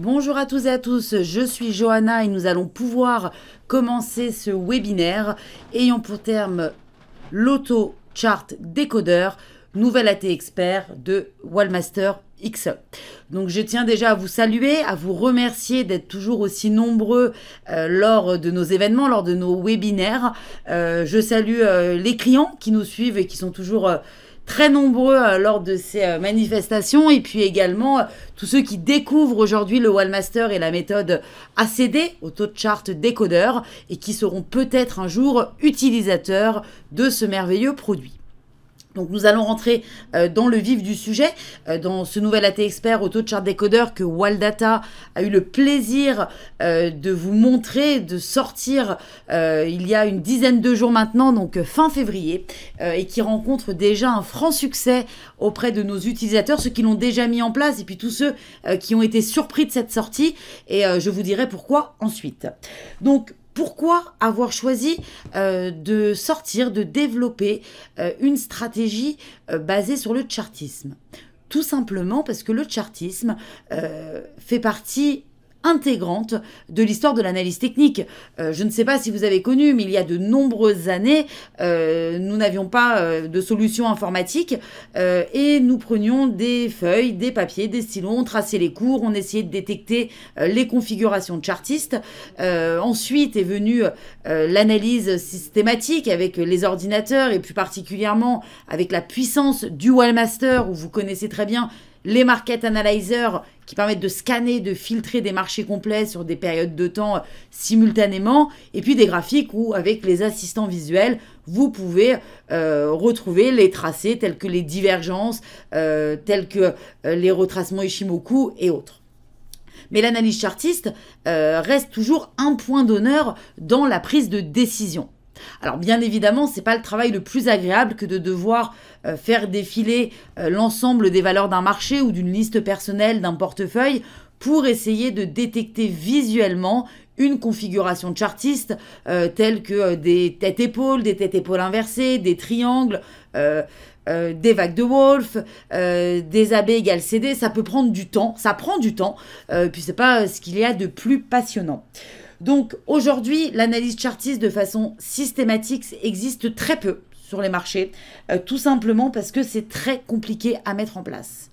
Bonjour à tous et à tous, je suis Johanna et nous allons pouvoir commencer ce webinaire ayant pour terme l'auto chart décodeur, nouvel AT expert de Wallmaster X. Donc je tiens déjà à vous saluer, à vous remercier d'être toujours aussi nombreux euh, lors de nos événements, lors de nos webinaires. Euh, je salue euh, les clients qui nous suivent et qui sont toujours très nombreux euh, lors de ces euh, manifestations et puis également euh, tous ceux qui découvrent aujourd'hui le Wallmaster et la méthode ACD, Chart Décodeur, et qui seront peut-être un jour utilisateurs de ce merveilleux produit. Donc nous allons rentrer euh, dans le vif du sujet, euh, dans ce nouvel AT Expert auto chart décodeur que Waldata a eu le plaisir euh, de vous montrer, de sortir il y a une dizaine de jours maintenant, donc fin février, et qui rencontre déjà un franc succès auprès de nos utilisateurs, ceux qui l'ont déjà mis en place, et puis tous ceux qui ont été surpris de cette sortie, et je vous dirai pourquoi ensuite. Donc pourquoi avoir choisi euh, de sortir, de développer euh, une stratégie euh, basée sur le chartisme Tout simplement parce que le chartisme fait partie intégrante de l'histoire de l'analyse technique. Euh, je ne sais pas si vous avez connu, mais il y a de nombreuses années, euh, nous n'avions pas euh, de solution informatique et nous prenions des feuilles, des papiers, des stylos, on traçait les cours, on essayait de détecter les configurations chartistes. ensuite est venue l'analyse systématique avec les ordinateurs et plus particulièrement avec la puissance du Wallmaster où vous connaissez très bien les market analyzers qui permettent de scanner, de filtrer des marchés complets sur des périodes de temps euh, simultanément, et puis des graphiques où, avec les assistants visuels, vous pouvez euh, retrouver les tracés tels que les divergences, euh, tels que les retracements Ishimoku et autres. Mais l'analyse chartiste reste toujours un point d'honneur dans la prise de décision. Alors bien évidemment, ce n'est pas le travail le plus agréable que de devoir euh, faire défiler euh, l'ensemble des valeurs d'un marché ou d'une liste personnelle, d'un portefeuille pour essayer de détecter visuellement une configuration chartiste euh, telle que des têtes-épaules, des têtes-épaules inversées, des triangles, des vagues de Wolf, des AB égale CD. Ça peut prendre du temps, ça prend du temps, puis c'est pas ce qu'il y a de plus passionnant. Donc aujourd'hui, l'analyse chartiste de façon systématique existe très peu sur les marchés, euh, tout simplement parce que c'est très compliqué à mettre en place.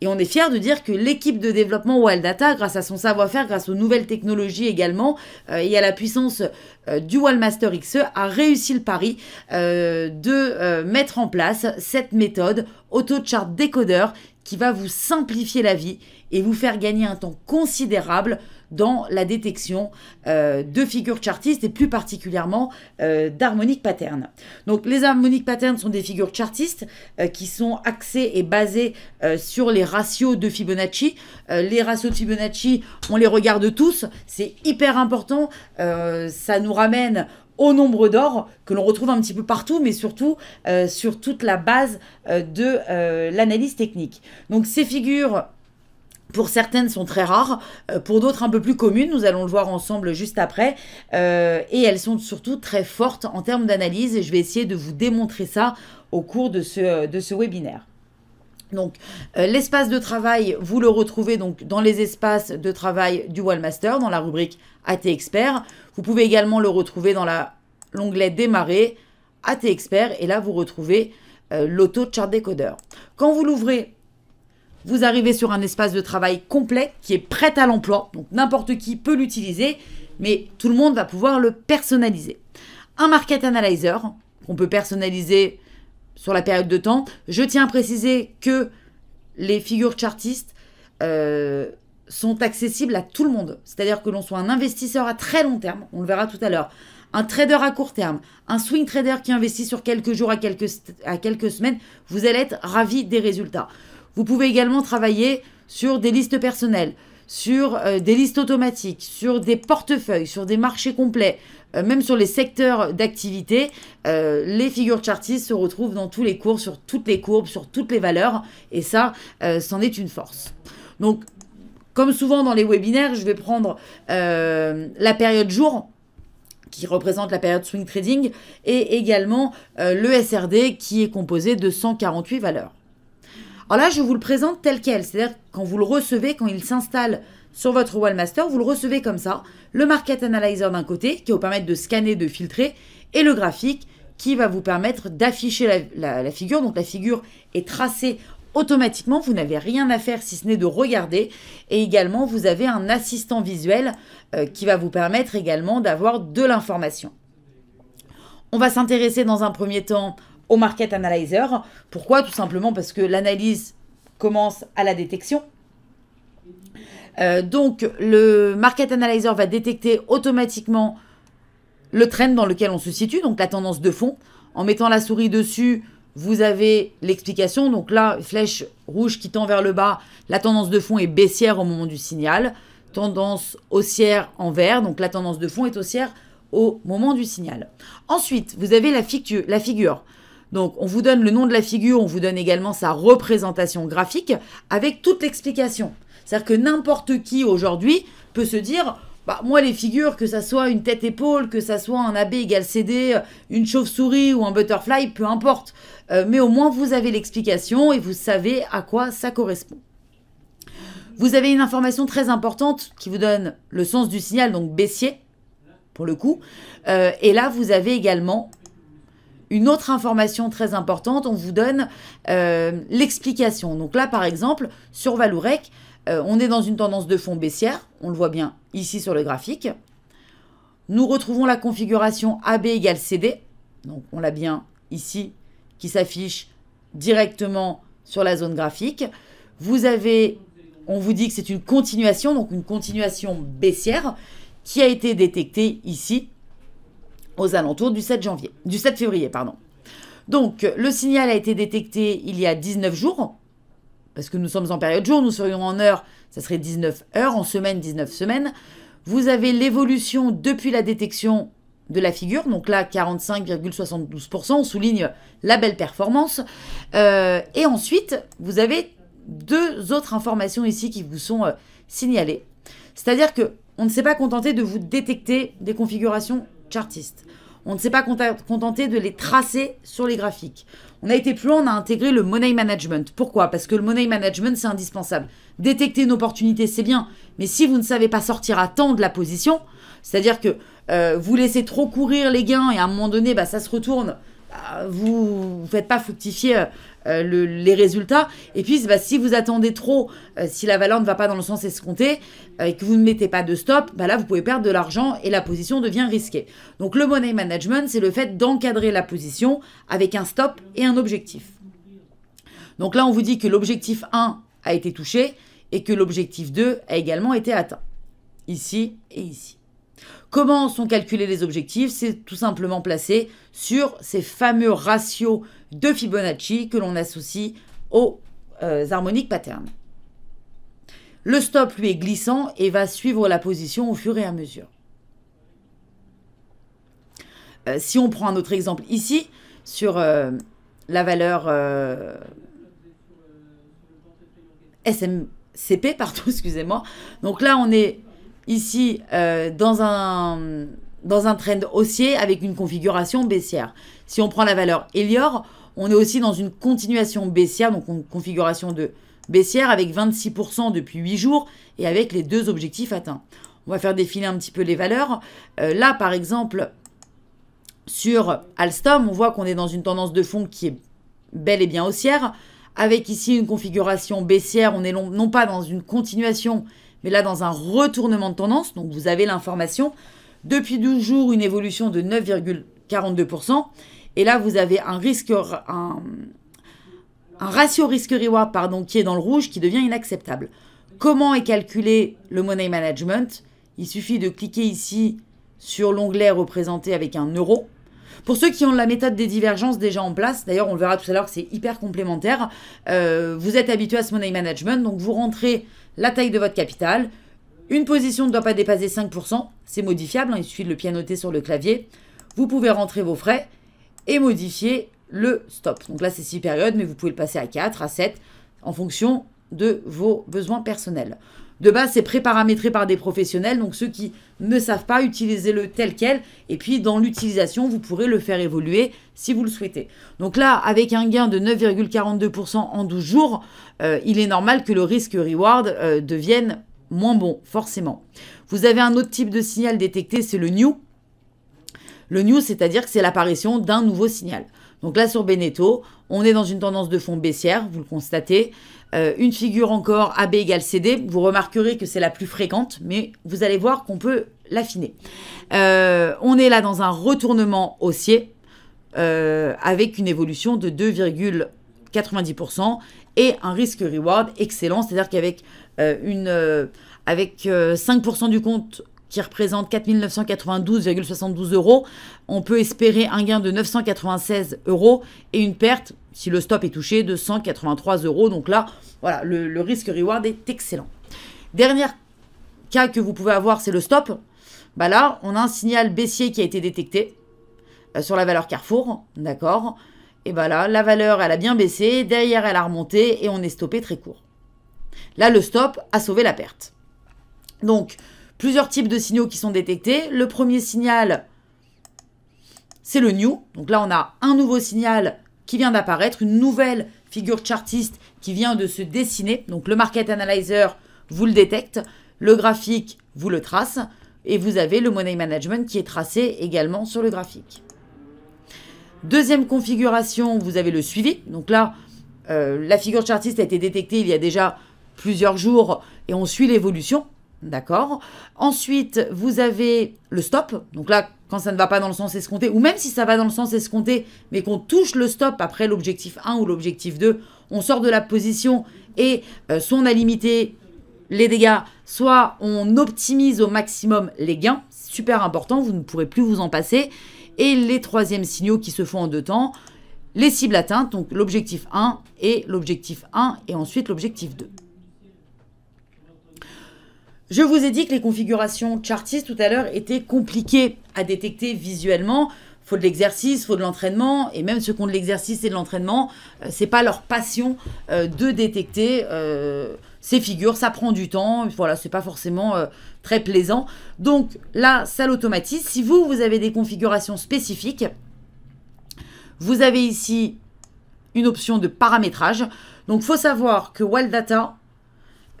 Et on est fier de dire que l'équipe de développement Wild Data, grâce à son savoir-faire, grâce aux nouvelles technologies également, euh, et à la puissance euh, du Wildmaster XE, a réussi le pari de mettre en place cette méthode Auto Chart décodeur qui va vous simplifier la vie et vous faire gagner un temps considérable dans la détection euh, de figures chartistes et plus particulièrement euh, d'harmoniques patterns. Donc les harmoniques patterns sont des figures chartistes euh, qui sont axées et basées sur les ratios de Fibonacci. les ratios de Fibonacci, on les regarde tous, c'est hyper important, ça nous ramène au nombre d'or que l'on retrouve un petit peu partout, mais surtout sur toute la base de l'analyse technique. Donc ces figures pour certaines sont très rares, euh, pour d'autres un peu plus communes, nous allons le voir ensemble juste après, euh, et elles sont surtout très fortes en termes d'analyse, et je vais essayer de vous démontrer ça au cours de ce, euh, de ce webinaire. Donc, l'espace de travail, vous le retrouvez donc dans les espaces de travail du Wallmaster, dans la rubrique AT Expert. Vous pouvez également le retrouver dans l'onglet Démarrer, AT Expert, et là, vous retrouvez l'auto-chart décodeur. Quand vous l'ouvrez, vous arrivez sur un espace de travail complet qui est prêt à l'emploi, donc n'importe qui peut l'utiliser, mais tout le monde va pouvoir le personnaliser. Un market analyzer qu'on peut personnaliser sur la période de temps. Je tiens à préciser que les figures chartistes euh, sont accessibles à tout le monde. C'est-à-dire que l'on soit un investisseur à très long terme, on le verra tout à l'heure, un trader à court terme, un swing trader qui investit sur quelques jours à quelques, à quelques semaines, vous allez être ravi des résultats. Vous pouvez également travailler sur des listes personnelles, sur euh, des listes automatiques, sur des portefeuilles, sur des marchés complets, euh, même sur les secteurs d'activité. Euh, les figures chartistes se retrouvent dans tous les cours, sur toutes les courbes, sur toutes les valeurs, et ça, c'en est une force. Donc, comme souvent dans les webinaires, je vais prendre la période jour qui représente la période swing trading, et également le SRD qui est composé de 148 valeurs. Alors ah, là, je vous le présente tel quel. C'est-à-dire, quand vous le recevez, quand il s'installe sur votre Wallmaster, vous le recevez comme ça. Le Market Analyzer d'un côté, qui va vous permettre de scanner, de filtrer, et le graphique qui va vous permettre d'afficher la, figure. Donc la figure est tracée automatiquement, vous n'avez rien à faire si ce n'est de regarder. Et également, vous avez un assistant visuel euh, qui va vous permettre également d'avoir de l'information. On va s'intéresser dans un premier temps au Market Analyzer. Pourquoi Tout simplement parce que l'analyse commence à la détection. Euh, donc, le Market Analyzer va détecter automatiquement le trend dans lequel on se situe, donc la tendance de fond. En mettant la souris dessus, vous avez l'explication. Donc là, flèche rouge qui tend vers le bas, la tendance de fond est baissière au moment du signal. Tendance haussière en vert, donc la tendance de fond est haussière au moment du signal. Ensuite, vous avez la, la figure. Donc on vous donne le nom de la figure, on vous donne également sa représentation graphique avec toute l'explication. C'est-à-dire que n'importe qui aujourd'hui peut se dire bah, moi, les figures, que ça soit une tête-épaule, que ça soit un AB égale CD, une chauve-souris ou un butterfly, peu importe. Euh, mais au moins, vous avez l'explication et vous savez à quoi ça correspond. Vous avez une information très importante qui vous donne le sens du signal, donc baissier, pour le coup. Euh, et là, vous avez également une autre information très importante, on vous donne euh, l'explication. Donc là, par exemple, sur Valourec, euh, on est dans une tendance de fond baissière, on le voit bien ici sur le graphique. Nous retrouvons la configuration AB égale CD, donc on l'a bien ici, qui s'affiche directement sur la zone graphique. Vous avez, on vous dit que c'est une continuation, donc une continuation baissière, qui a été détectée ici aux alentours du 7 janvier, du 7 février, pardon. Donc, euh, le signal a été détecté il y a 19 jours, parce que nous sommes en période jour, nous serions en heure, ça serait 19 heures, en semaine, 19 semaines. Vous avez l'évolution depuis la détection de la figure, donc là 45,72%, on souligne la belle performance. Euh, et ensuite, vous avez deux autres informations ici qui vous sont euh, signalées. C'est-à-dire qu'on ne s'est pas contenté de vous détecter des configurations chartistes. On ne s'est pas contenté de les tracer sur les graphiques. On a été plus loin, on a intégré le money management. Pourquoi Parce que le money management, c'est indispensable. Détecter une opportunité, c'est bien, mais si vous ne savez pas sortir à temps de la position, c'est-à-dire que euh, vous laissez trop courir les gains et à un moment donné, bah, ça se retourne, bah, vous ne faites pas fructifier euh, euh, les résultats. Et puis, bah, si vous attendez trop, euh, si la valeur ne va pas dans le sens escompté euh, et que vous ne mettez pas de stop, bah, là, vous pouvez perdre de l'argent et la position devient risquée. Donc, le money management, c'est le fait d'encadrer la position avec un stop et un objectif. Donc là, on vous dit que l'objectif 1 a été touché et que l'objectif 2 a également été atteint. Ici et ici. Comment sont calculés les objectifs C'est tout simplement placé sur ces fameux ratios de Fibonacci que l'on associe aux euh, harmoniques pattern. Le stop, lui, est glissant et va suivre la position au fur et à mesure. Euh, si on prend un autre exemple ici, sur euh, la valeur SMCP, partout, excusez-moi. Donc là, on est ici dans, un, dans un trend haussier avec une configuration baissière. Si on prend la valeur Elior, on est aussi dans une continuation baissière, donc une configuration de baissière avec 26% depuis 8 jours et avec les deux objectifs atteints. On va faire défiler un petit peu les valeurs. Euh, là, par exemple, sur Alstom, on voit qu'on est dans une tendance de fond qui est bel et bien haussière, avec ici une configuration baissière. On est non pas dans une continuation, mais là dans un retournement de tendance. Donc vous avez l'information. Depuis 12 jours, une évolution de 9,42%. Et là, vous avez un risque, un, ratio risque-reward pardon, qui est dans le rouge, qui devient inacceptable. Comment est calculé le money management Il suffit de cliquer ici sur l'onglet représenté avec un euro. Pour ceux qui ont la méthode des divergences déjà en place, d'ailleurs on le verra tout à l'heure, c'est hyper complémentaire, euh, vous êtes habitué à ce money management, donc vous rentrez la taille de votre capital, une position ne doit pas dépasser 5%, c'est modifiable, hein, il suffit de le pianoter sur le clavier, vous pouvez rentrer vos frais, et modifier le stop. Donc là, c'est 6 périodes, mais vous pouvez le passer à 4, à 7, en fonction de vos besoins personnels. De base, c'est préparamétré par des professionnels, donc ceux qui ne savent pas, utilisez-le tel quel. Et puis, dans l'utilisation, vous pourrez le faire évoluer si vous le souhaitez. Donc là, avec un gain de 9,42% en 12 jours, euh, il est normal que le risque-reward euh, devienne moins bon, forcément. Vous avez un autre type de signal détecté, c'est le new. Le news, c'est-à-dire que c'est l'apparition d'un nouveau signal. Donc là, sur Beneteau, on est dans une tendance de fond baissière, vous le constatez. Euh, une figure encore AB égale CD, vous remarquerez que c'est la plus fréquente, mais vous allez voir qu'on peut l'affiner. Euh, on est là dans un retournement haussier euh, avec une évolution de 2,90% et un risque reward excellent, c'est-à-dire qu'avec une avec 5% du compte qui représente 4992,72 euros, on peut espérer un gain de 996 euros et une perte, si le stop est touché, de 183 euros. Donc là, voilà, le, risque-reward est excellent. Dernier cas que vous pouvez avoir, c'est le stop. Bah là, on a un signal baissier qui a été détecté euh, sur la valeur Carrefour, d'accord Et bah là, la valeur, elle a bien baissé, derrière, elle a remonté et on est stoppé très court. Là, le stop a sauvé la perte. Donc, plusieurs types de signaux qui sont détectés. Le premier signal, c'est le new. Donc là, on a un nouveau signal qui vient d'apparaître, une nouvelle figure chartiste qui vient de se dessiner. Donc le market analyzer vous le détecte, le graphique vous le trace et vous avez le money management qui est tracé également sur le graphique. Deuxième configuration, vous avez le suivi. Donc là, euh, la figure chartiste a été détectée il y a déjà plusieurs jours et on suit l'évolution. D'accord Ensuite, vous avez le stop. Donc là, quand ça ne va pas dans le sens escompté, ou même si ça va dans le sens escompté, mais qu'on touche le stop après l'objectif 1 ou l'objectif 2, on sort de la position et euh, soit on a limité les dégâts, soit on optimise au maximum les gains. Super important, vous ne pourrez plus vous en passer. Et les troisièmes signaux qui se font en deux temps, les cibles atteintes, donc l'objectif 1 et l'objectif 1 et ensuite l'objectif 2. Je vous ai dit que les configurations chartistes tout à l'heure étaient compliquées à détecter visuellement. Faut de l'exercice, faut de l'entraînement, et même ceux qui ont de l'exercice et de l'entraînement, ce euh, c'est pas leur passion euh, de détecter euh, ces figures. Ça prend du temps, voilà, c'est pas forcément très plaisant. Donc là, ça l'automatise. Si vous, vous avez des configurations spécifiques, vous avez ici une option de paramétrage. Donc faut savoir que Wild Data...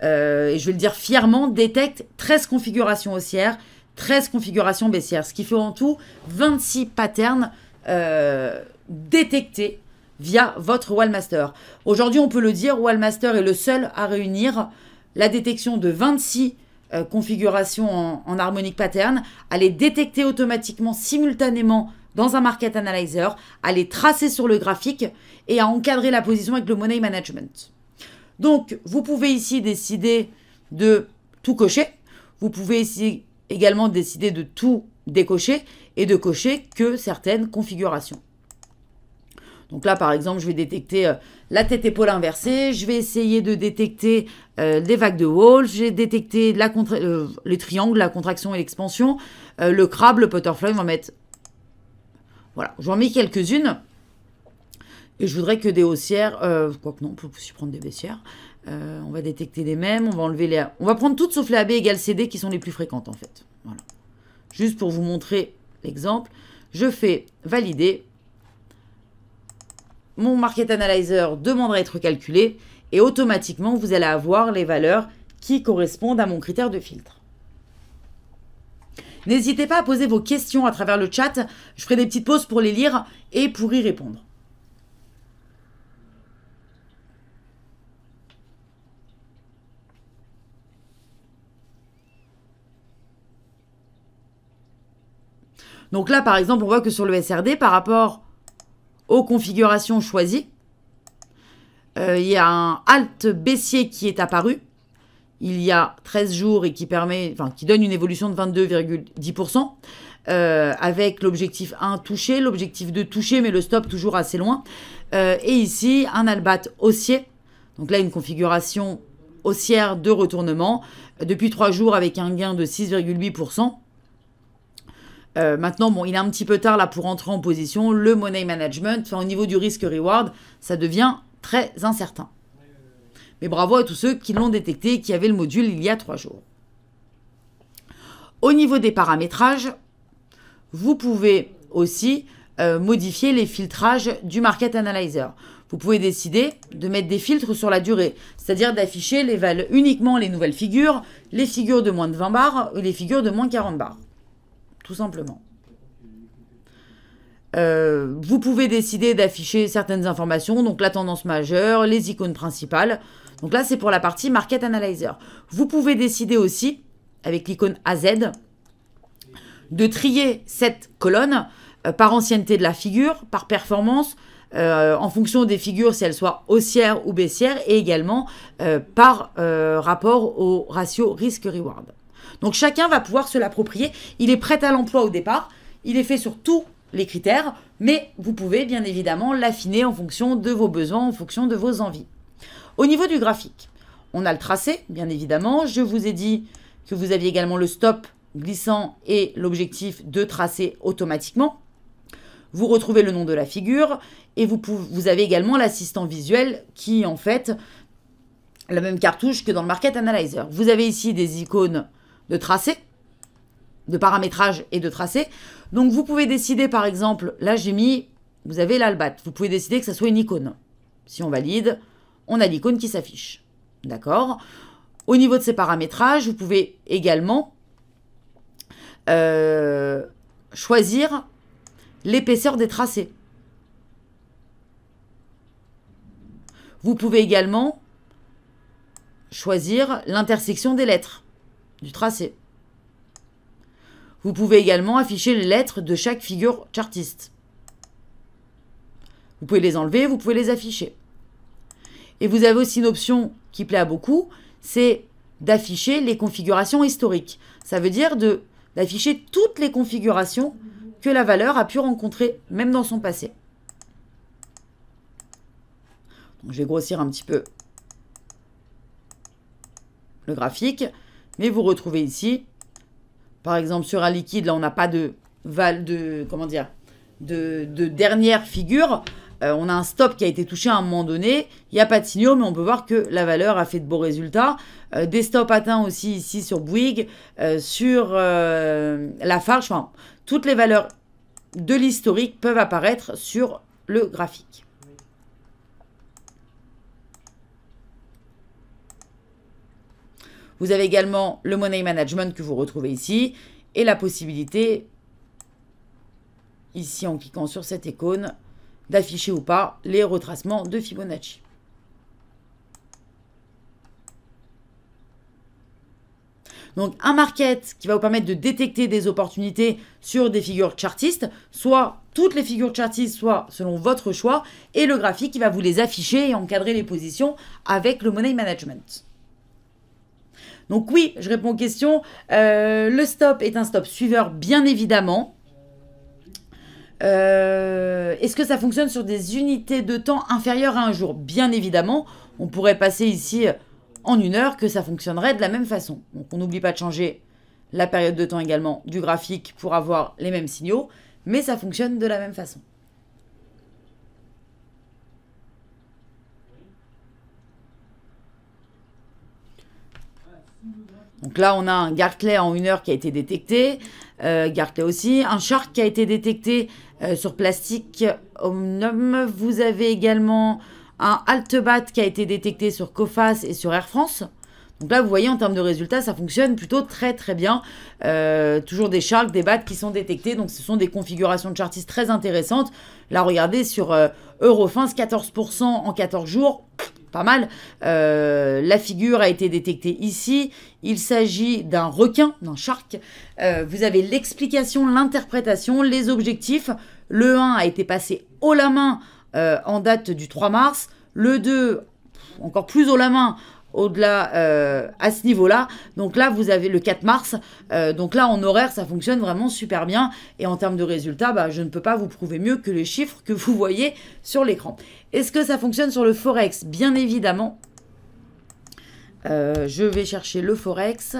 Euh, et je vais le dire fièrement, détecte 13 configurations haussières, 13 configurations baissières, ce qui fait en tout 26 patterns euh, détectés via votre Wallmaster. Aujourd'hui, on peut le dire, Wallmaster est le seul à réunir la détection de 26 euh, configurations en, harmonique harmonic pattern, à les détecter automatiquement, simultanément dans un market analyzer, à les tracer sur le graphique et à encadrer la position avec le money management. Donc, vous pouvez ici décider de tout cocher. Vous pouvez ici également décider de tout décocher et de cocher que certaines configurations. Donc là, par exemple, je vais détecter euh, la tête épaule inversée, je vais essayer de détecter euh, les vagues de Wall, j'ai détecté la euh, les triangles, la contraction et l'expansion, le crabe, le butterfly, on va mettre... Voilà, j'en mets quelques-unes. Et je voudrais que des haussières, euh, quoi que non, on peut prendre des baissières. Euh, on va détecter des mêmes, on va enlever les... On va prendre toutes sauf les AB égale CD qui sont les plus fréquentes en fait. Voilà. Juste pour vous montrer l'exemple, je fais valider. Mon Market Analyzer demandera à être calculé et automatiquement vous allez avoir les valeurs qui correspondent à mon critère de filtre. N'hésitez pas à poser vos questions à travers le chat, je ferai des petites pauses pour les lire et pour y répondre. Donc là, par exemple, on voit que sur le SRD, par rapport aux configurations choisies, euh, il y a un alt baissier qui est apparu il y a 13 jours et qui permet, enfin, qui donne une évolution de 22,10%. Euh, avec l'objectif 1 touché, l'objectif 2 touché, mais le stop toujours assez loin. Euh, et ici, un albat haussier. Donc là, une configuration haussière de retournement depuis 3 jours avec un gain de 6,8%. Euh, maintenant, bon, il est un petit peu tard là pour entrer en position. Le money management, enfin, au niveau du risque-reward, ça devient très incertain. Mais bravo à tous ceux qui l'ont détecté, qui avaient le module il y a trois jours. Au niveau des paramétrages, vous pouvez aussi euh, modifier les filtrages du Market Analyzer. Vous pouvez décider de mettre des filtres sur la durée, c'est-à-dire d'afficher uniquement les nouvelles figures, les figures de moins de 20 bars ou les figures de moins de 40 barres tout simplement. Euh, vous pouvez décider d'afficher certaines informations, donc la tendance majeure, les icônes principales. Donc là, c'est pour la partie Market Analyzer. Vous pouvez décider aussi, avec l'icône AZ, de trier cette colonne euh, par ancienneté de la figure, par performance, euh, en fonction des figures, si elles soient haussières ou baissières, et également par rapport au ratio risque-reward. Donc chacun va pouvoir se l'approprier. Il est prêt à l'emploi au départ. Il est fait sur tous les critères, mais vous pouvez bien évidemment l'affiner en fonction de vos besoins, en fonction de vos envies. Au niveau du graphique, on a le tracé, bien évidemment. Je vous ai dit que vous aviez également le stop glissant et l'objectif de tracer automatiquement. Vous retrouvez le nom de la figure et vous, vous avez également l'assistant visuel qui, en fait, la même cartouche que dans le Market Analyzer. Vous avez ici des icônes de tracé, de paramétrage et de tracé. Donc vous pouvez décider par exemple, là j'ai mis, vous avez l'albat, vous pouvez décider que ça soit une icône. Si on valide, on a l'icône qui s'affiche. D'accord Au niveau de ces paramétrages, vous pouvez également euh, choisir l'épaisseur des tracés. Vous pouvez également choisir l'intersection des lettres du tracé. Vous pouvez également afficher les lettres de chaque figure chartiste. Vous pouvez les enlever, vous pouvez les afficher. Et vous avez aussi une option qui plaît à beaucoup, c'est d'afficher les configurations historiques. Ça veut dire d'afficher toutes les configurations que la valeur a pu rencontrer, même dans son passé. je vais grossir un petit peu le graphique. Mais vous retrouvez ici, par exemple sur un liquide, là on n'a pas de, val de, comment dire, de, dernière figure. Euh, on a un stop qui a été touché à un moment donné. Il n'y a pas de signaux, mais on peut voir que la valeur a fait de beaux résultats. Euh, des stops atteints aussi ici sur Bouygues, euh, sur la Farge. toutes les valeurs de l'historique peuvent apparaître sur le graphique. Vous avez également le money management que vous retrouvez ici et la possibilité, ici en cliquant sur cette icône, d'afficher ou pas les retracements de Fibonacci. Donc un market qui va vous permettre de détecter des opportunités sur des figures chartistes, soit toutes les figures chartistes, soit selon votre choix, et le graphique qui va vous les afficher et encadrer les positions avec le money management. Donc oui, je réponds aux questions. Euh, le stop est un stop suiveur, bien évidemment. Euh, est-ce que ça fonctionne sur des unités de temps inférieures à un jour Bien évidemment, on pourrait passer ici euh, en une heure que ça fonctionnerait de la même façon. Donc on n'oublie pas de changer la période de temps également du graphique pour avoir les mêmes signaux, mais ça fonctionne de la même façon. Donc là, on a un Gartley en une heure qui a été détecté, euh, Gartley aussi, un shark qui a été détecté euh, sur plastique Omnum. Vous avez également un Altebat qui a été détecté sur Cofas et sur Air France. Donc là, vous voyez, en termes de résultats, ça fonctionne plutôt très très bien. Euh, toujours des sharks, des Bats qui sont détectés. Donc ce sont des configurations de chartistes très intéressantes. Là, regardez, sur euh, Eurofins, 14% en 14 jours pas mal. Euh, la figure a été détectée ici. Il s'agit d'un requin, d'un shark. Euh, vous avez l'explication, l'interprétation, les objectifs. Le 1 a été passé au la main euh, en date du 3 mars. Le 2, encore plus haut la main, au-delà euh, à ce niveau-là. Donc là, vous avez le 4 mars. Euh, donc là, en horaire, ça fonctionne vraiment super bien. Et en termes de résultats, bah, je ne peux pas vous prouver mieux que les chiffres que vous voyez sur l'écran. Est-ce que ça fonctionne sur le Forex Bien évidemment. Euh, je vais chercher le Forex.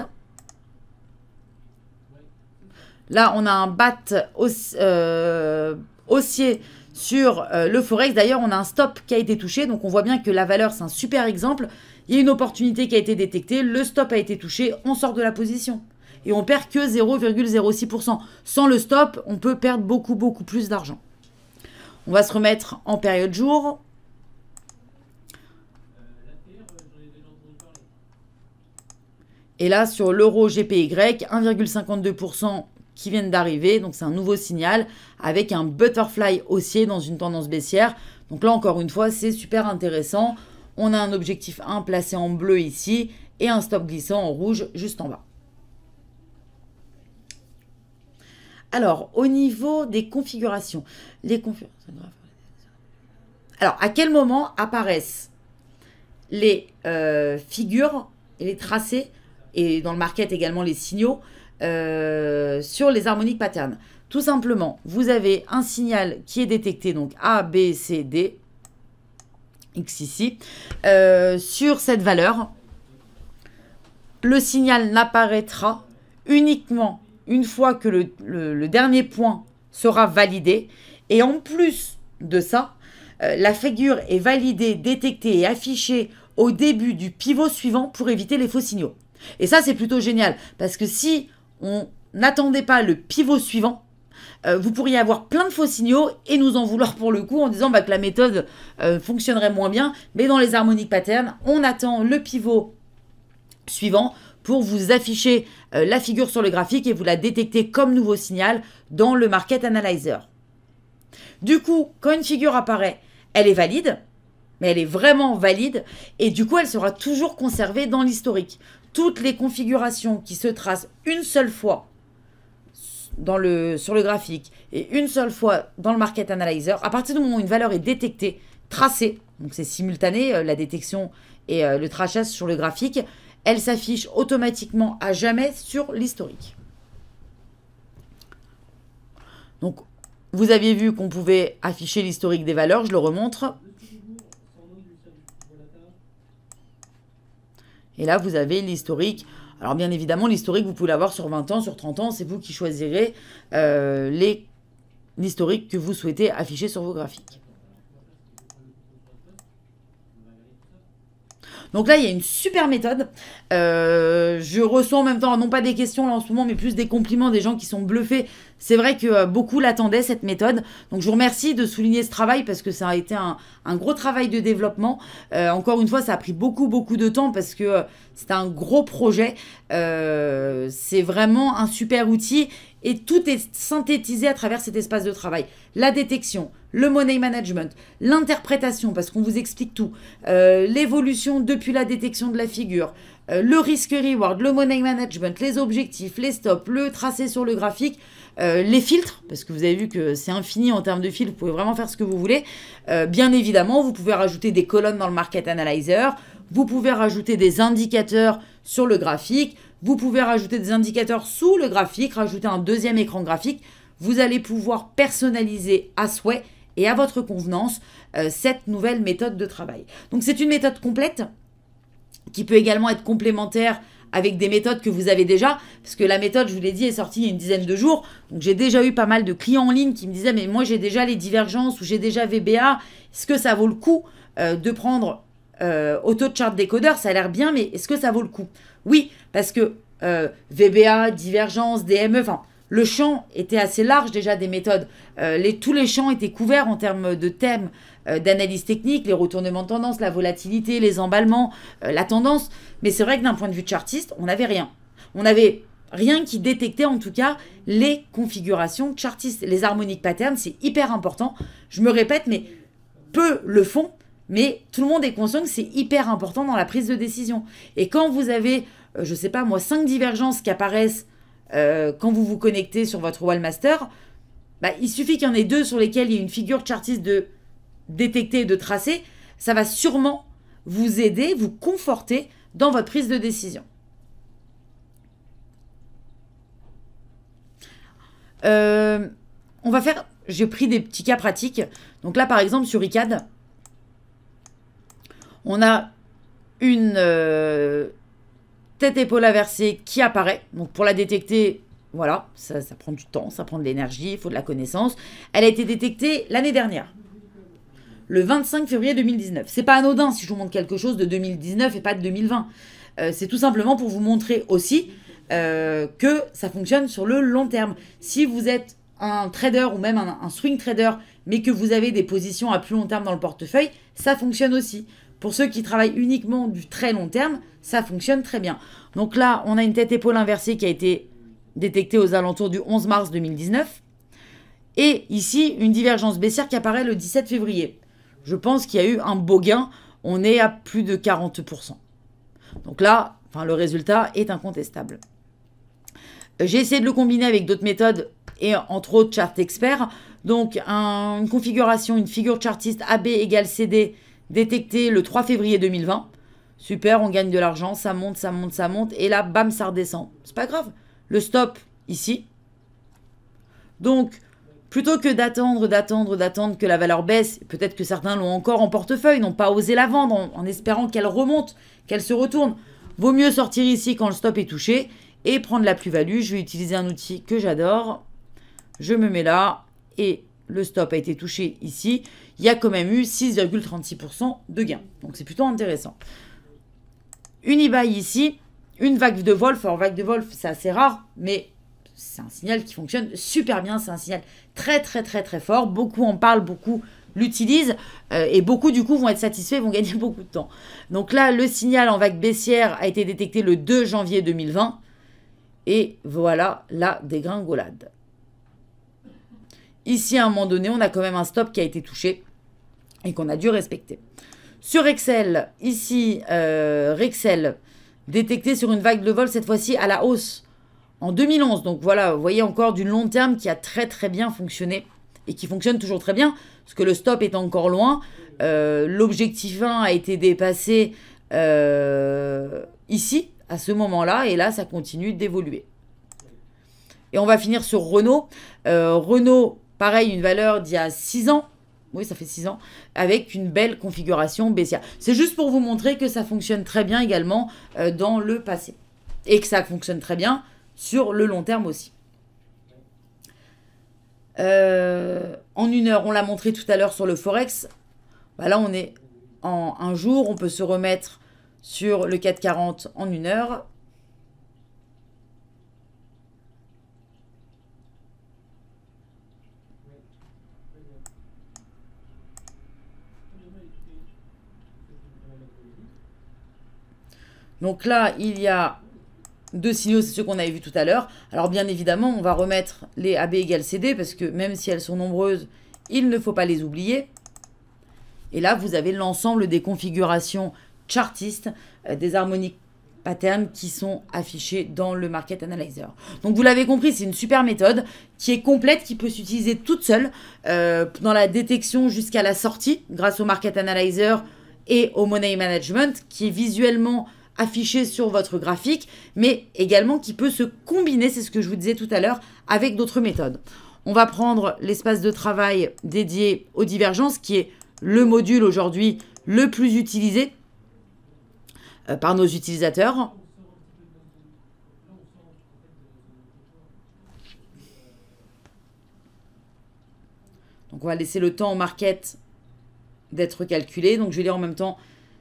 Là, on a un BAT haussier sur euh, le forex. D'ailleurs, on a un stop qui a été touché, donc on voit bien que la valeur, c'est un super exemple. Il y a une opportunité qui a été détectée, le stop a été touché, on sort de la position. Et on perd que 0,06%. Sans le stop, on peut perdre beaucoup, beaucoup plus d'argent. On va se remettre en période jour. Et là, sur l'euro GPY, 1,52% qui viennent d'arriver. Donc c'est un nouveau signal avec un butterfly haussier dans une tendance baissière. Donc là encore une fois, c'est super intéressant. On a un objectif 1 placé en bleu ici et un stop glissant en rouge juste en bas. Alors, au niveau des configurations, les configurations... Alors, à quel moment apparaissent les euh, figures et les tracés, et dans le market également les signaux, euh, sur les harmoniques paternes. Tout simplement, vous avez un signal qui est détecté, donc A, B, C, D, X ici, euh, sur cette valeur. Le signal n'apparaîtra uniquement une fois que le, dernier point sera validé. Et en plus de ça, euh, la figure est validée, détectée et affichée au début du pivot suivant pour éviter les faux signaux. Et ça, c'est plutôt génial, parce que si on n'attendait pas le pivot suivant, euh, vous pourriez avoir plein de faux signaux et nous en vouloir pour le coup en disant bah, que la méthode euh, fonctionnerait moins bien. Mais dans les harmoniques patterns, on attend le pivot suivant pour vous afficher euh, la figure sur le graphique et vous la détecter comme nouveau signal dans le Market Analyzer. Du coup, quand une figure apparaît, elle est valide, mais elle est vraiment valide et du coup elle sera toujours conservée dans l'historique toutes les configurations qui se tracent une seule fois dans le, sur le graphique et une seule fois dans le Market Analyzer, à partir du moment où une valeur est détectée, tracée, donc c'est simultané, euh, la détection et euh, le tracé sur le graphique, elle s'affiche automatiquement à jamais sur l'historique. Donc, vous aviez vu qu'on pouvait afficher l'historique des valeurs, je le remontre. Et là, vous avez l'historique. Alors bien évidemment, l'historique, vous pouvez l'avoir sur 20 ans, sur 30 ans, c'est vous qui choisirez euh, l'historique que vous souhaitez afficher sur vos graphiques. Donc là, il y a une super méthode. Euh, je reçois en même temps, non pas des questions là en ce moment, mais plus des compliments des gens qui sont bluffés. C'est vrai que euh, beaucoup l'attendaient, cette méthode. Donc je vous remercie de souligner ce travail parce que ça a été un, gros travail de développement. Euh, encore une fois, ça a pris beaucoup, beaucoup de temps parce que c'est un gros projet. c'est vraiment un super outil et tout est synthétisé à travers cet espace de travail. La détection, le money management, l'interprétation, parce qu'on vous explique tout, euh, l'évolution depuis la détection de la figure, euh, le risque-reward, le money management, les objectifs, les stops, le tracé sur le graphique, euh, les filtres, parce que vous avez vu que c'est infini en termes de filtres, vous pouvez vraiment faire ce que vous voulez. bien évidemment, vous pouvez rajouter des colonnes dans le Market Analyzer, vous pouvez rajouter des indicateurs sur le graphique, vous pouvez rajouter des indicateurs sous le graphique, rajouter un deuxième écran graphique. Vous allez pouvoir personnaliser à souhait et à votre convenance euh, cette nouvelle méthode de travail. Donc c'est une méthode complète qui peut également être complémentaire avec des méthodes que vous avez déjà, parce que la méthode, je vous l'ai dit, est sortie il y a une dizaine de jours. Donc j'ai déjà eu pas mal de clients en ligne qui me disaient, mais moi j'ai déjà les divergences ou j'ai déjà VBA, est-ce que ça vaut le coup euh, de prendre euh, auto-chart décodeur Ça a l'air bien, mais est-ce que ça vaut le coup oui, parce que euh, VBA, divergence, DME, le champ était assez large déjà des méthodes. Euh, tous les champs étaient couverts en termes de thèmes, euh, d'analyse technique, les retournements de tendance, la volatilité, les emballements, la tendance. Mais c'est vrai que d'un point de vue chartiste, on n'avait rien. On n'avait rien qui détectait en tout cas les configurations chartistes. Les harmoniques patterns, c'est hyper important. Je me répète, mais peu le font. Mais tout le monde est conscient que c'est hyper important dans la prise de décision. Et quand vous avez, euh, je ne sais pas moi, cinq divergences qui apparaissent euh, quand vous vous connectez sur votre Wallmaster, bah, il suffit qu'il y en ait deux sur lesquelles il y ait une figure chartiste de détecter et de tracer. Ça va sûrement vous aider, vous conforter dans votre prise de décision. Euh, on va faire, j'ai pris des petits cas pratiques. Donc là, par exemple, sur ICAD, on a une euh, tête épaule inversée qui apparaît. Donc pour la détecter, voilà, ça, prend du temps, ça prend de l'énergie, il faut de la connaissance. Elle a été détectée l'année dernière, le 25 février 2019. C'est pas anodin si je vous montre quelque chose de 2019 et pas de 2020. Euh, c'est tout simplement pour vous montrer aussi euh, que ça fonctionne sur le long terme. Si vous êtes un trader ou même un swing trader, mais que vous avez des positions à plus long terme dans le portefeuille, ça fonctionne aussi. Pour ceux qui travaillent uniquement du très long terme, ça fonctionne très bien. Donc là, on a une tête-épaule inversée qui a été détectée aux alentours du 11 mars 2019. Et ici, une divergence baissière qui apparaît le 17 février. Je pense qu'il y a eu un beau gain. On est à plus de 40%. Donc là, enfin, le résultat est incontestable. J'ai essayé de le combiner avec d'autres méthodes et entre autres Chart Expert. Donc une configuration, une figure chartiste AB égale CD détecté le 3 février 2020. Super, on gagne de l'argent, ça monte, ça monte, ça monte. Et là, bam, ça redescend. C'est pas grave. Le stop, ici. Donc, plutôt que d'attendre, d'attendre, d'attendre que la valeur baisse, peut-être que certains l'ont encore en portefeuille, n'ont pas osé la vendre en, en espérant qu'elle remonte, qu'elle se retourne. Vaut mieux sortir ici quand le stop est touché et prendre la plus-value. Je vais utiliser un outil que j'adore. Je me mets là et le stop a été touché ici il y a quand même eu 6,36% de gains. Donc c'est plutôt intéressant. Unibail ici, une vague de Wolf. Alors vague de Wolf, c'est assez rare, mais c'est un signal qui fonctionne super bien. C'est un signal très très très très fort. Beaucoup en parlent, beaucoup l'utilisent euh, et beaucoup du coup vont être satisfaits, vont gagner beaucoup de temps. Donc là, le signal en vague baissière a été détecté le 2 janvier 2020 et voilà la dégringolade. Ici, à un moment donné, on a quand même un stop qui a été touché et qu'on a dû respecter. Sur Excel, ici, euh, Rexel, détecté sur une vague de vol, cette fois-ci à la hausse, en 2011. Donc voilà, vous voyez encore du long terme qui a très très bien fonctionné et qui fonctionne toujours très bien, parce que le stop est encore loin. Euh, l'objectif 1 a été dépassé euh, ici, à ce moment-là, et là, ça continue d'évoluer. Et on va finir sur Renault. Renault, Pareil, une valeur d'il y a 6 ans. Oui, ça fait 6 ans. Avec une belle configuration baissière. C'est juste pour vous montrer que ça fonctionne très bien également euh, dans le passé. Et que ça fonctionne très bien sur le long terme aussi. Euh, en une heure, on l'a montré tout à l'heure sur le Forex. Bah là, on est en un jour. On peut se remettre sur le 440 en une heure Donc là, il y a deux signaux, c'est ceux qu'on avait vu tout à l'heure. Alors bien évidemment, on va remettre les AB égale CD, parce que même si elles sont nombreuses, il ne faut pas les oublier. Et là, vous avez l'ensemble des configurations chartistes, euh, des harmoniques patterns qui sont affichées dans le Market Analyzer. Donc vous l'avez compris, c'est une super méthode qui est complète, qui peut s'utiliser toute seule euh, dans la détection jusqu'à la sortie grâce au Market Analyzer et au Money Management qui est visuellement affiché sur votre graphique, mais également qui peut se combiner, c'est ce que je vous disais tout à l'heure, avec d'autres méthodes. On va prendre l'espace de travail dédié aux divergences, qui est le module aujourd'hui le plus utilisé euh, par nos utilisateurs. Donc on va laisser le temps au market d'être calculé. Donc je vais lire en même temps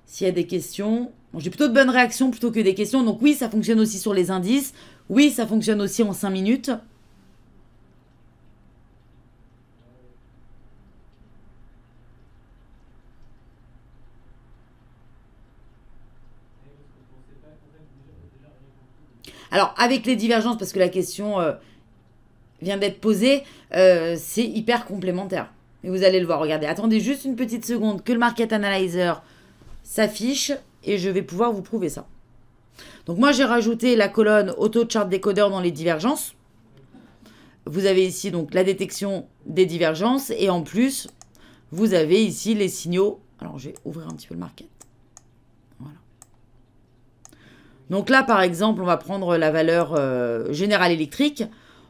s'il y a des questions j'ai plutôt de bonnes réactions plutôt que des questions. Donc oui, ça fonctionne aussi sur les indices. Oui, ça fonctionne aussi en 5 minutes. Alors, avec les divergences, parce que la question euh, vient d'être posée, euh, c'est hyper complémentaire. Et vous allez le voir, regardez. Attendez juste une petite seconde que le Market Analyzer s'affiche et je vais pouvoir vous prouver ça. Donc moi, j'ai rajouté la colonne auto chart décodeur dans les divergences. Vous avez ici donc la détection des divergences et en plus, vous avez ici les signaux. Alors, je vais ouvrir un petit peu le market. Voilà. Donc là, par exemple, on va prendre la valeur euh, générale électrique.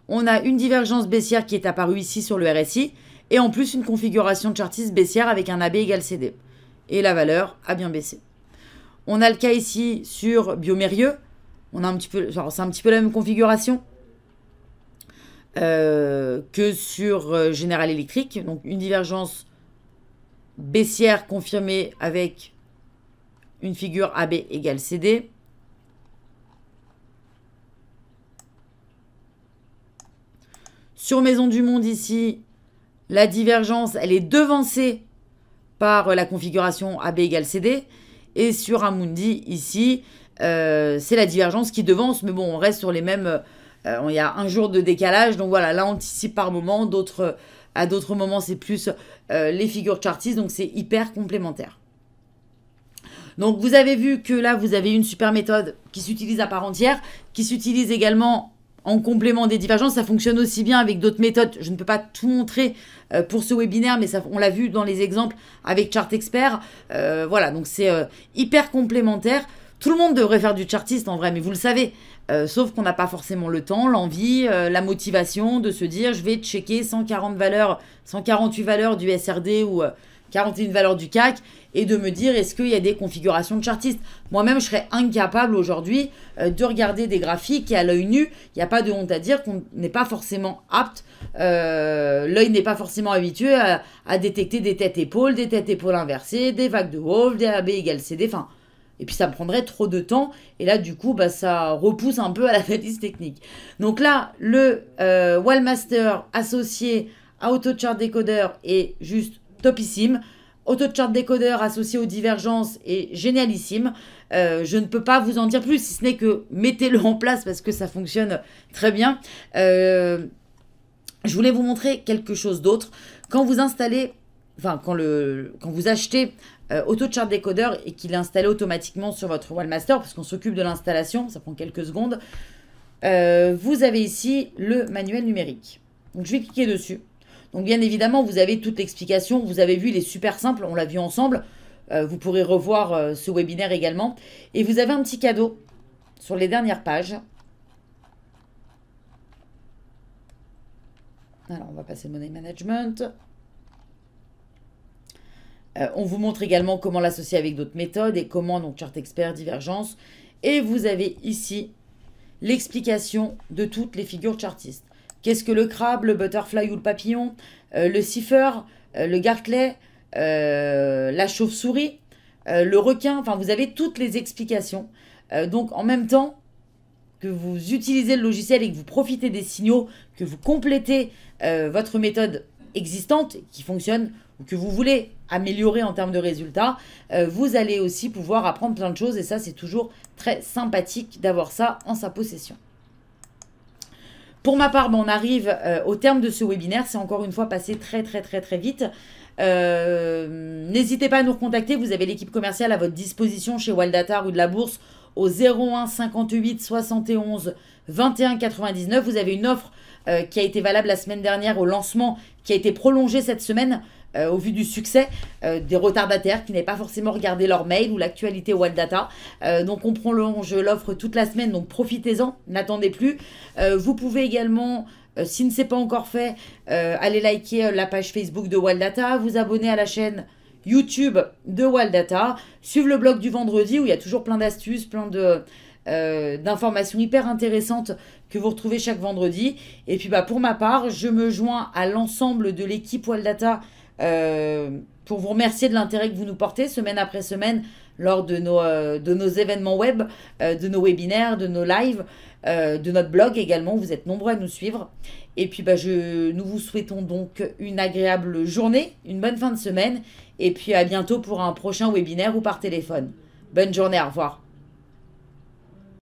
On a une divergence baissière qui est apparue ici sur le RSI et en plus une configuration de chartiste baissière avec un AB égale CD. Et la valeur a bien baissé. On a le cas ici sur Biomérieux. On a un petit peu, c'est un petit peu la même configuration euh, que sur euh, General Electric. Donc une divergence baissière confirmée avec une figure AB égale CD. Sur Maison du Monde ici, la divergence, elle est devancée par euh, la configuration AB égale CD. Et sur Amundi, ici, euh, c'est la divergence qui devance, mais bon, on reste sur les mêmes. Euh, il y a un jour de décalage, donc voilà, là on anticipe par moment, à d'autres moments c'est plus euh, les figures chartistes, donc c'est hyper complémentaire. Donc vous avez vu que là vous avez une super méthode qui s'utilise à part entière, qui s'utilise également en complément des divergences, ça fonctionne aussi bien avec d'autres méthodes. Je ne peux pas tout montrer euh, pour ce webinaire, mais ça, on l'a vu dans les exemples avec Chart Expert. Euh, voilà, donc c'est euh, hyper complémentaire. Tout le monde devrait faire du chartiste en vrai, mais vous le savez. sauf qu'on n'a pas forcément le temps, l'envie, la motivation de se dire je vais checker 140 valeurs, 148 valeurs du SRD ou 41 valeur du CAC et de me dire est-ce qu'il y a des configurations de chartistes. Moi-même, je serais incapable aujourd'hui euh, de regarder des graphiques et à l'œil nu, il n'y a pas de honte à dire qu'on n'est pas forcément apte, euh, l'œil n'est pas forcément habitué à, détecter des têtes-épaules, des têtes-épaules inversées, des vagues de Wolf, des AB égale CD, Et puis ça me prendrait trop de temps. Et là, du coup, bah, ça repousse un peu à la l'analyse technique. Donc là, le euh, Wallmaster associé à AutoChart Decoder est juste topissime. Autochart décodeur associé aux divergences est génialissime. Euh, je ne peux pas vous en dire plus, si ce n'est que mettez-le en place parce que ça fonctionne très bien. Euh, je voulais vous montrer quelque chose d'autre. Quand vous installez, enfin quand, le, quand vous achetez euh, Auto Chart Decoder et qu'il est installé automatiquement sur votre Wallmaster, parce qu'on s'occupe de l'installation, ça prend quelques secondes, vous avez ici le manuel numérique. Donc je vais cliquer dessus. Donc bien évidemment, vous avez toute l'explication, vous avez vu, il est super simple, on l'a vu ensemble. Euh, vous pourrez revoir euh, ce webinaire également. Et vous avez un petit cadeau sur les dernières pages. Alors, on va passer Money Management. Euh, on vous montre également comment l'associer avec d'autres méthodes et comment, donc Chart Expert, Divergence. Et vous avez ici l'explication de toutes les figures chartistes. Qu'est-ce que le crabe, le butterfly ou le papillon euh, Le cipher, euh, le garclay, euh, la chauve-souris, le requin. Enfin, vous avez toutes les explications. donc, en même temps que vous utilisez le logiciel et que vous profitez des signaux, que vous complétez votre méthode existante qui fonctionne ou que vous voulez améliorer en termes de résultats, vous allez aussi pouvoir apprendre plein de choses et ça c'est toujours très sympathique d'avoir ça en sa possession. Pour ma part, ben, on arrive euh, au terme de ce webinaire. C'est encore une fois passé très très très très vite. Euh, n'hésitez pas à nous recontacter. Vous avez l'équipe commerciale à votre disposition chez Waldatar ou de la Bourse au 01 58 71 21 99. Vous avez une offre euh, qui a été valable la semaine dernière au lancement, qui a été prolongée cette semaine euh, au vu du succès euh, des retardataires qui n'avaient pas forcément regardé leur mail ou l'actualité Wildata. Euh, donc on prend le je l'offre toute la semaine, donc profitez-en, n'attendez plus. vous pouvez également... si ne c'est pas encore fait, aller liker la page Facebook de Wildata, vous abonner à la chaîne YouTube de Wildata, suivre le blog du vendredi où il y a toujours plein d'astuces, plein de, d'informations hyper intéressantes que vous retrouvez chaque vendredi. Et puis bah, pour ma part, je me joins à l'ensemble de l'équipe Wildata euh, pour vous remercier de l'intérêt que vous nous portez semaine après semaine lors de nos, euh, de nos événements web, euh, de nos webinaires, de nos lives, de notre blog également. Vous êtes nombreux à nous suivre. Et puis, bah, je, nous vous souhaitons donc une agréable journée, une bonne fin de semaine. Et puis, à bientôt pour un prochain webinaire ou par téléphone. Bonne journée, au revoir.